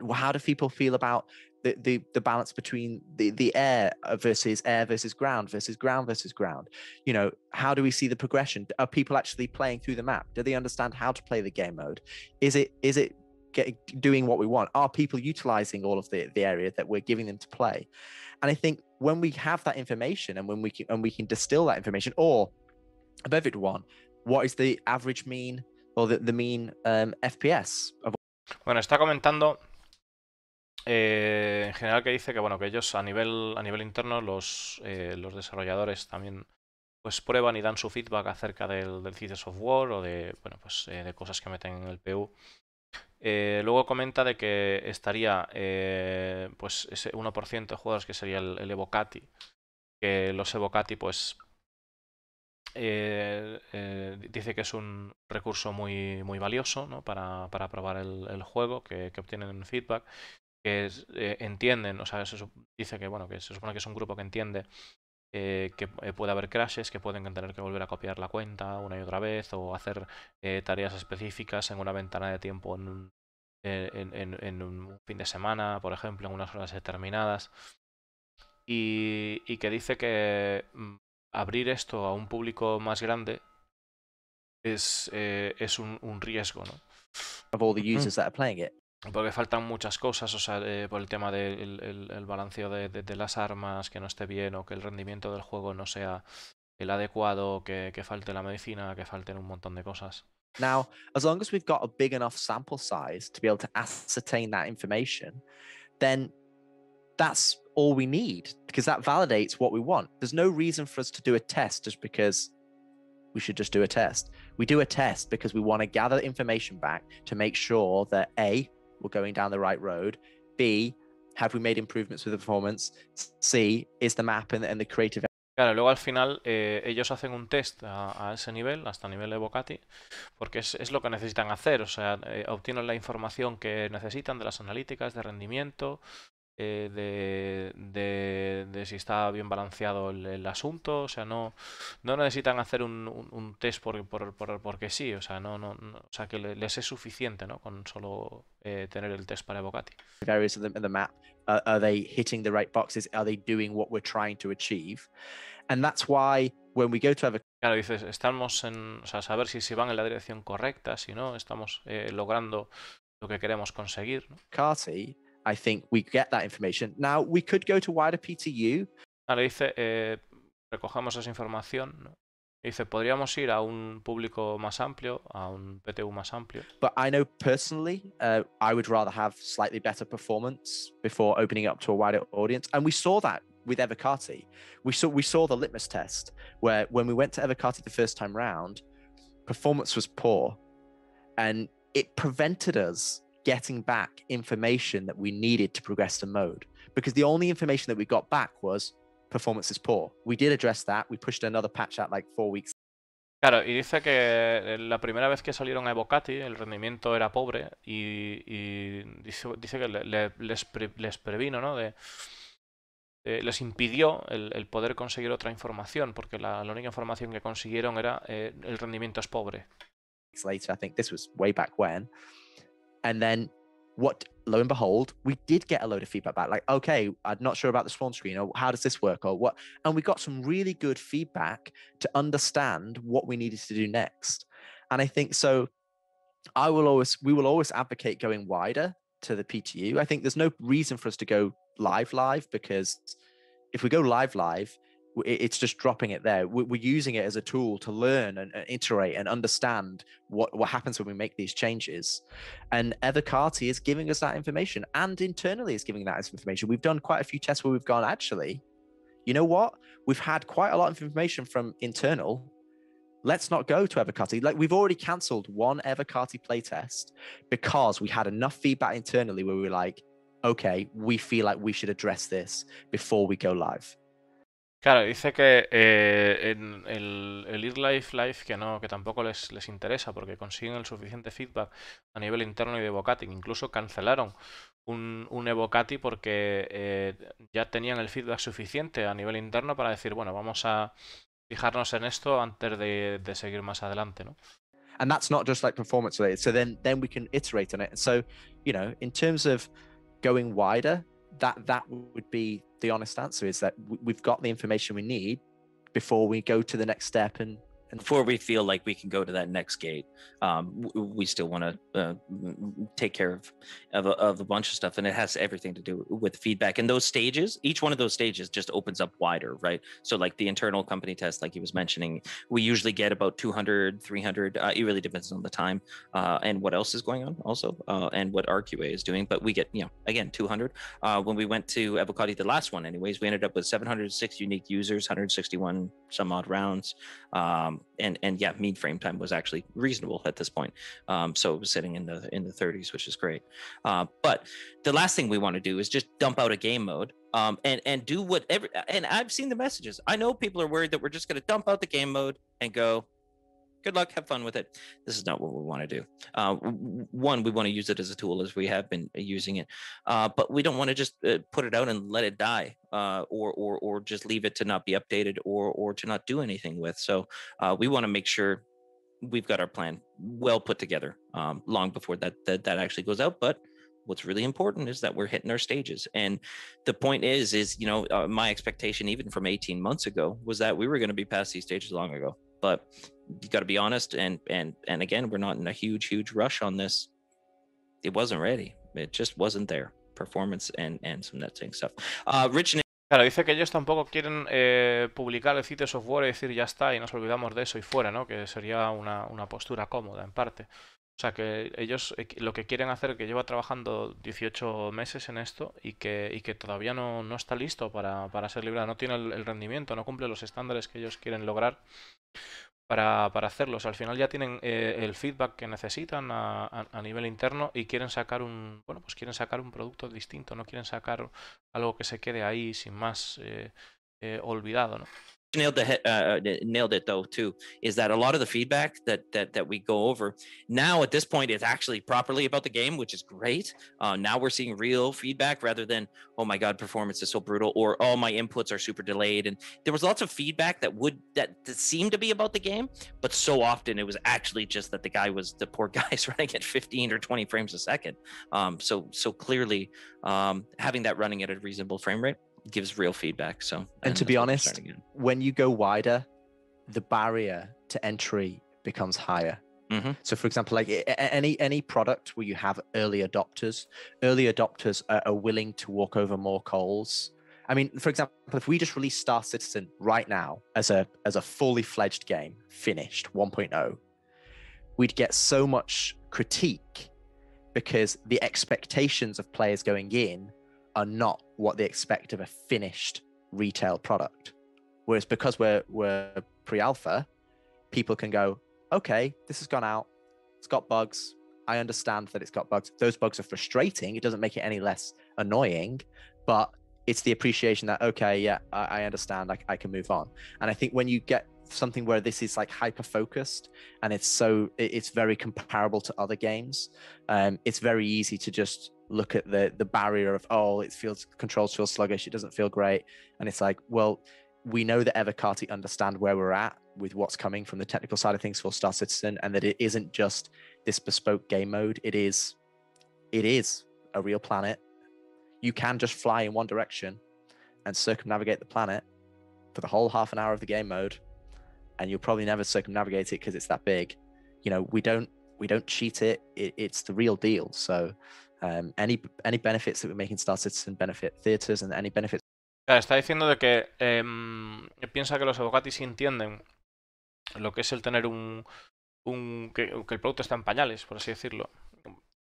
Well, how do people feel about the, the, the balance between the, the air uh, versus air versus ground versus ground versus ground you know how do we see the progression are people actually playing through the map do they understand how to play the game mode is it is it getting doing what we want are people utilizing all of the, the area that we're giving them to play and i think when we have that information and when we can and we can distill that information or a perfect one what is the average mean or the, the mean um, fps of Bueno, está comentando Eh, en general que dice que bueno, que ellos a nivel, a nivel interno, los, eh, los desarrolladores también pues prueban y dan su feedback acerca del, del CITES software o de bueno, pues eh, de cosas que meten en el PU. luego comenta de que estaría pues ese 1% de jugadores que sería el, Evocati. Que los Evocati, pues. dice que es un recurso muy, muy valioso para, para probar el, juego, que, que obtienen feedback eh, entienden, o sea, se dice que, bueno, que se supone que es un grupo que entiende eh, que eh, puede haber crashes, que pueden tener que volver a copiar la cuenta una y otra vez o hacer tareas específicas en una ventana de tiempo en un, en, un, fin de semana, por ejemplo, en unas horas determinadas. Y, que dice que mm, abrir esto a un público más grande es, un, riesgo, ¿no? porque faltan muchas cosas, o sea, por el tema del el, balanceo de, las armas, que no esté bien, o que el rendimiento del juego no sea el adecuado, que falte la medicina, que falten un montón de cosas. Now, as long as we've got a big enough sample size to be able to ascertain that information, then that's all we need because that validates what we want. There's no reason for us to do a test just because we should just do a test. We do a test because we want to gather information back to make sure that A, we're going down the right road? B, have we made improvements with the performance? C, is the map and, the creative. Claro, luego al final eh, ellos hacen un test a, a, ese nivel, hasta el nivel de Bocati, porque es, es lo que necesitan hacer, o sea, eh, obtienen la información que necesitan de las analíticas, de rendimiento, eh, de, de, si está bien balanceado el, asunto, o sea, no, no necesitan hacer un, un, test por, por, por, porque sí, o sea, no, no, o sea, que les es suficiente, ¿no? Con solo eh, tener el test para Evocati. Claro, dices, estamos en, o sea, saber si se van en la dirección correcta, si no, estamos eh, logrando lo que queremos conseguir. ¿no? I think we get that information. Now, we could go to wider PTU. Ahora dice, eh, recogemos esa información. Dice, podríamos ir a un público más amplio, a un PTU más amplio. But I know personally, uh, I would rather have slightly better performance before opening up to a wider audience. And we saw that with Evocati. We saw, we saw the litmus test where when we went to Evocati the first time round, performance was poor. And it prevented us getting back information that we needed to progress the mode because the only information that we got back was performance is poor. We did address that. We pushed another patch out like four weeks. Claro, y dice que eh, la primera vez que salieron a Evocati el rendimiento era pobre y, y dice, dice, que le, les, les, previno, ¿no? De, les impidió el, el, poder conseguir otra información porque la, la única información que consiguieron era eh, el rendimiento es pobre. Later, I think this was way back when. And then what lo and behold, we did get a load of feedback back. Like, okay, I'm not sure about the spawn screen, or how does this work, or what? And we got some really good feedback to understand what we needed to do next. And I think so. I will always, we will always advocate going wider to the PTU. I think there's no reason for us to go live live because if we go live live, it's just dropping it there. We're using it as a tool to learn and iterate and understand what, what happens when we make these changes. And Evercarty is giving us that information and internally is giving that information. We've done quite a few tests where we've gone, actually, you know what? We've had quite a lot of information from internal. Let's not go to Evercarty. Like we've already cancelled one Evercarty playtest because we had enough feedback internally where we were like, okay, we feel like we should address this before we go live. Claro, dice que eh, en el, el Life Life que no, que tampoco les, les interesa porque consiguen el suficiente feedback a nivel interno y de evocati, Incluso cancelaron un, Evocati porque eh, ya tenían el feedback suficiente a nivel interno para decir, bueno, vamos a fijarnos en esto antes de, seguir más adelante, ¿no? And that's not just like performance related. So then, then we can iterate on it. so, you know, in terms of going wider, that that would be the honest answer is that we've got the information we need before we go to the next step and and before we feel like we can go to that next gate, um, we still want to uh, take care of of a, of a, bunch of stuff, and it has everything to do with feedback. And those stages, each one of those stages, just opens up wider, right? So, like the internal company test, like he was mentioning, we usually get about 200, 300. Uh, it really depends on the time uh, and what else is going on, also, uh, and what RQA is doing. But we get, you know, again, 200. Uh, when we went to Evocati, the last one, anyways, we ended up with 706 unique users, 161 some odd rounds. Um, and and yeah, mean frame time was actually reasonable at this point. Um, so it was sitting in the in the 30s, which is great. Uh, but the last thing we want to do is just dump out a game mode um, and and do whatever. And I've seen the messages. I know people are worried that we're just going to dump out the game mode and go good luck have fun with it this is not what we want to do uh, one we want to use it as a tool as we have been uh, using it uh, but we don't want to just uh, put it out and let it die uh, or, or or just leave it to not be updated or or to not do anything with so uh, we want to make sure we've got our plan well put together um, long before that, that that actually goes out but what's really important is that we're hitting our stages and the point is is you know my expectation even from 18 months ago was that we were going to be past these stages long ago but you got to be honest, and and and again, we're not in a huge huge rush on this. It wasn't ready. It just wasn't there. Performance and and some netting stuff. Uh, Rich. Claro, dice que ellos tampoco quieren eh, publicar el sitio de software y decir ya está y nos olvidamos de eso y fuera, ¿no? Que sería una, una postura cómoda en parte. O sea, que ellos eh, lo que quieren hacer, que lleva trabajando 18 meses en esto y que, y que todavía no, está listo para, para ser librado, no tiene el, rendimiento, no cumple los estándares que ellos quieren lograr para, para hacerlos. O sea, al final ya tienen eh, el feedback que necesitan a, nivel interno y quieren sacar un, bueno, pues quieren sacar un producto distinto, no quieren sacar algo que se quede ahí sin más eh, olvidado, ¿no? nailed the uh, uh nailed it though too is that a lot of the feedback that that that we go over now at this point is actually properly about the game which is great uh, now we're seeing real feedback rather than oh my god performance is so brutal or all oh, my inputs are super delayed and there was lots of feedback that would that, that seemed to be about the game but so often it was actually just that the guy was the poor guy's running at 15 or 20 frames a second um, so so clearly um, having that running at a reasonable frame rate gives real feedback. So, and, to be honest, when you go wider, the barrier to entry becomes higher. Mm-hmm. So, for example, like any any product where you have early adopters, early adopters are, are willing to walk over more coals. I mean, for example, if we just release Star Citizen right now as a as a fully fledged game, finished 1.0, we'd get so much critique because the expectations of players going in are not what they expect of a finished retail product. Whereas because we're we're pre-alpha, people can go, okay, this has gone out, it's got bugs. I understand that it's got bugs. Those bugs are frustrating. It doesn't make it any less annoying, but it's the appreciation that okay, yeah, I, I understand. I, I can move on. And I think when you get something where this is like hyper focused and it's so it's very comparable to other games um, it's very easy to just look at the the barrier of oh it feels controls feel sluggish it doesn't feel great and it's like well we know that evercarty understand where we're at with what's coming from the technical side of things for star citizen and that it isn't just this bespoke game mode it is it is a real planet you can just fly in one direction and circumnavigate the planet for the whole half an hour of the game mode and you'll probably never circumnavigate it because it's that big you know we don't we don't cheat it, it it's the real deal so um, any, any benefits that we're making Star Citizen benefit theaters and any benefits. Claro, está diciendo de que eh, piensa que los abogatis entienden lo que es el tener un, un que, que el producto está en pañales, por así decirlo.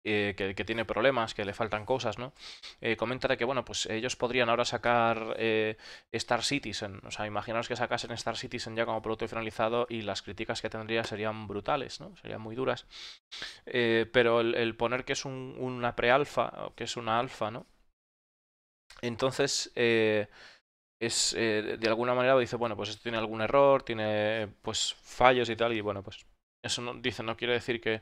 Eh, que, tiene problemas, que le faltan cosas, ¿no? Eh, comenta que, bueno, pues ellos podrían ahora sacar eh, Star Citizen. O sea, imaginaos que sacasen Star Citizen ya como producto finalizado y las críticas que tendría serían brutales, ¿no? Serían muy duras. Eh, pero el, poner que es una pre-alfa, que es una alfa, ¿no? Entonces, es de alguna manera dice, bueno, pues esto tiene algún error, tiene pues fallos y tal, y bueno, pues eso no, dice, no quiere decir que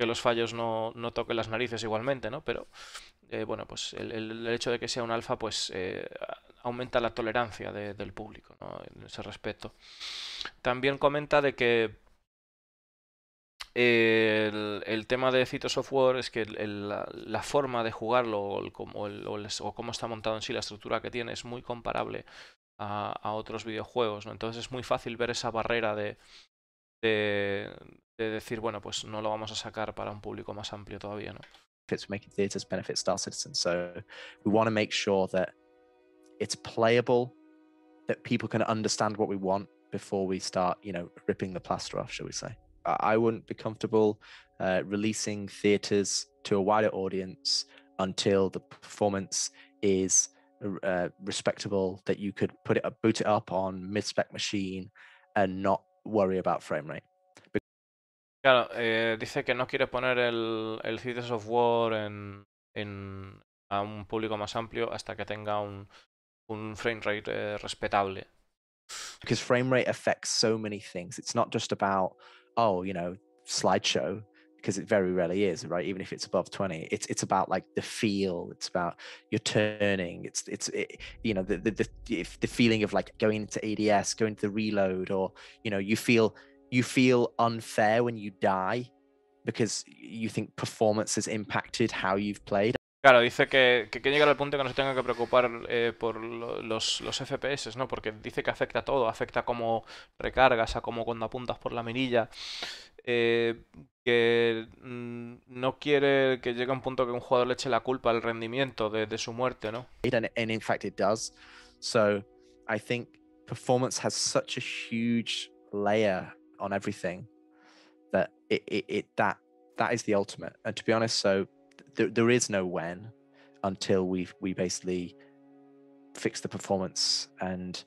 que los fallos no, no toquen las narices igualmente, ¿no? Pero, eh, bueno, pues el, hecho de que sea un alfa, pues eh, aumenta la tolerancia del público, En ese respecto. También comenta de que eh, el, tema de Cito Software es que la, forma de jugarlo o, cómo está montado en sí, la estructura que tiene, es muy comparable a, otros videojuegos. ¿no? Entonces es muy fácil ver esa barrera de, de decir, bueno, pues no lo vamos a sacar para un público más amplio todavía, ¿no? It's making theaters benefit Star Citizen. So we want to make sure that it's playable, that people can understand what we want before we start, you know, ripping the plaster off, shall we say. I wouldn't be comfortable uh, releasing theaters to a wider audience until the performance is uh, respectable, that you could put it up, boot it up on mid spec machine and not worry about frame rate. Claro, eh, dice que no quiere poner el, el Cities of War en, en, a un público más amplio hasta que tenga un, un frame rate eh, respetable. Because frame rate affects so many things. It's not just about, oh, you know, slideshow, because it very rarely is, right? Even if it's above 20, it's it's about like the feel, it's about your turning, it's it's it, you know, the, the the if the feeling of like going into ADS, going to the reload, or you know, you feel you feel unfair when you die because you think performance has impacted how you've played. Claro, dice que, que, que llegar al punto que no se tenga que preocupar eh, por los, los, FPS, ¿no? Porque dice que afecta a todo, afecta a cómo recargas, a cómo cuando apuntas por la mirilla. Eh, que mm, no quiere que llegue a un punto que un jugador le eche la culpa al rendimiento de, su muerte, ¿no? en in fact it does. So I think performance has such a huge layer on everything that it, it, it that that is the ultimate and to be honest so there, there is no when until we we basically fix the performance and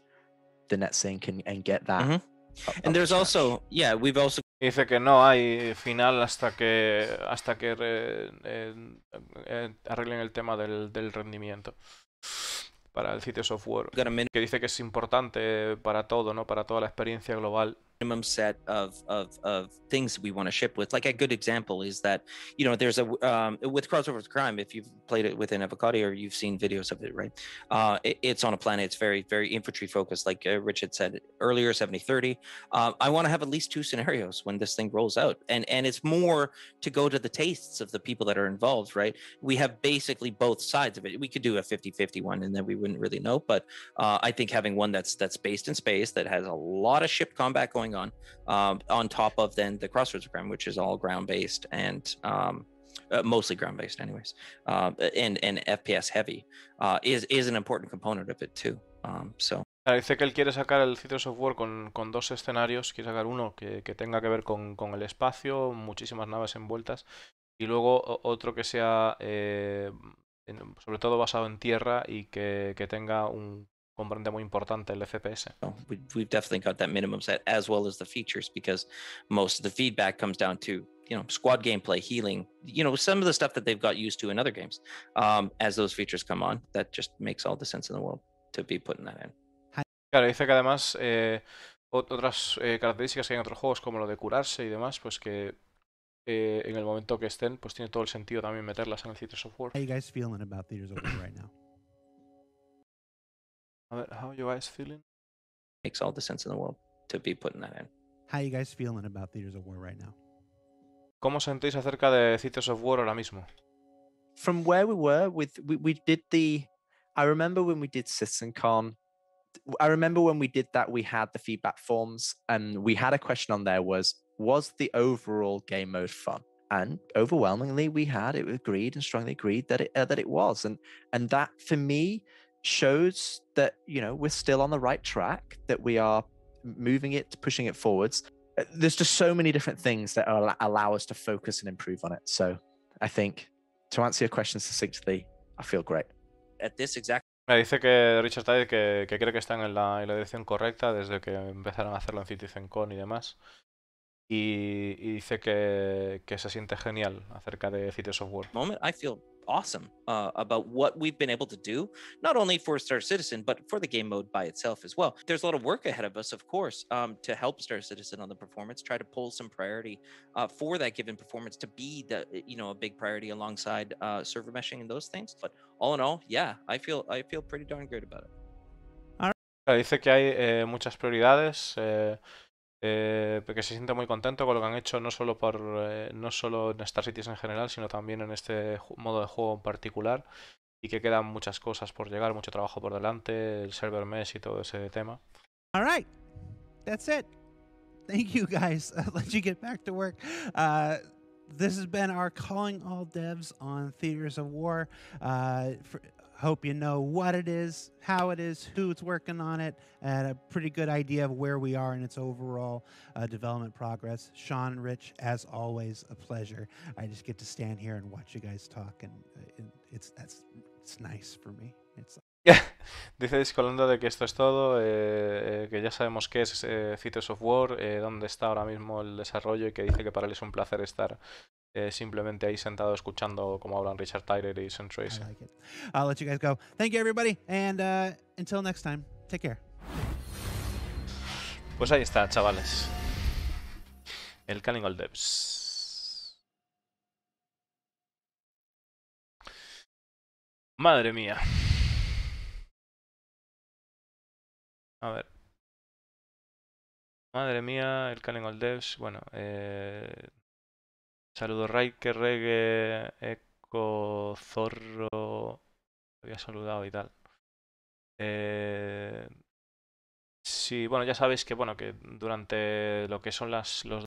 the net sync and, and get that mm-hmm. and there's also yeah we've also dice que no hay final hasta que hasta que re, eh, eh, arreglen el tema del, del rendimiento para el sitio software que dice que es importante para todo no para toda la experiencia global minimum set of of, of things we want to ship with. Like a good example is that you know there's a um, with crossover with crime. If you've played it within Avocado or you've seen videos of it, right? Uh, it, it's on a planet. It's very very infantry focused, like uh, Richard said earlier, 70 30. Uh, I want to have at least two scenarios when this thing rolls out, and and it's more to go to the tastes of the people that are involved, right? We have basically both sides of it. We could do a 50 50 one, and then we wouldn't really know. But uh, I think having one that's that's based in space that has a lot of ship combat going going on, um, on top of then the Crossroads program, which is all ground based and um, uh, mostly ground based, anyways, uh, and and FPS heavy uh, is is an important component of it too. Um, so. Dice que él quiere sacar el sitio Software con, con dos escenarios. Quiere sacar uno que, que tenga que ver con, con, el espacio, muchísimas naves envueltas, y luego otro que sea eh, sobre todo basado en tierra y que, que tenga un, componente muy importante el FPS. we've definitely got that minimum set as well as the features because most of the feedback comes down to you know squad gameplay, healing, you know some of the stuff that they've got used to in other games. Um, as those features come on, that just makes all the sense in the world to be putting that in. Claro, dice que además eh, otras eh, características que hay en otros juegos como lo de curarse y demás, pues que eh, en el momento que estén, pues tiene todo el sentido también meterlas en el Theaters of War. guys feeling about Theaters of right now? How, how are you guys feeling? Makes all the sense in the world to be putting that in. How you guys feeling about Theaters of War right now? ¿Cómo sentís acerca de Theaters of War ahora mismo? From where we were with we, we did the I remember when we did Citizen Con. I remember when we did that, we had the feedback forms, and we had a question on there was, was the overall game mode fun? And overwhelmingly, we had it agreed and strongly agreed that it uh, that it was, and and that for me shows that you know we're still on the right track that we are moving it pushing it forwards uh, there's just so many different things that are, allow us to focus and improve on it so i think to answer your question succinctly i feel great at this exact Me dice que Richard Tide que, que, creo que están en la, en la, dirección correcta desde que empezaron a hacerlo en CitizenCon y demás. Y, y dice que, que se siente genial acerca de City Software. Moment, I feel awesome uh, about what we've been able to do, not only for Star Citizen, but for the game mode by itself as well. There's a lot of work ahead of us, of course, um, to help Star Citizen on the performance, try to pull some priority uh, for that given performance to be the you know a big priority alongside uh, server meshing and those things. But all in all, yeah, I feel I feel pretty darn good about it. Dice que hay eh, muchas prioridades. Eh, eh, que se siente muy contento con lo que han hecho, no solo, por, eh, no solo en Star Cities en general, sino también en este modo de juego en particular, y que quedan muchas cosas por llegar, mucho trabajo por delante, el server mesh y todo ese tema. All right, that's it. Thank you guys. you get back to work. Uh, this has been our calling all devs on theaters of war uh, hope you know what it is, how it is, who's working on it, and a pretty good idea of where we are in its overall uh, development progress. Sean Rich, as always, a pleasure. I just get to stand here and watch you guys talk, and uh, it's that's it's nice for me. It's Dice Discolando de que esto es todo, eh, eh, que ya sabemos qué es eh, Cities of War, eh, dónde está ahora mismo el desarrollo y que dice que para él es un placer estar Eh, simplemente ahí sentado escuchando cómo hablan Richard Tyler y Sam Tracy. I'll let you guys go. Thank you everybody and uh, until next time, take care. Pues ahí está, chavales. El Calling All Devs. Madre mía. A ver. Madre mía, el Calling All Devs. Bueno, eh... Saludos que Reggae, Eco, Zorro. Había saludado y tal. Eh... Sí, bueno, ya sabéis que bueno, que durante lo que son las, los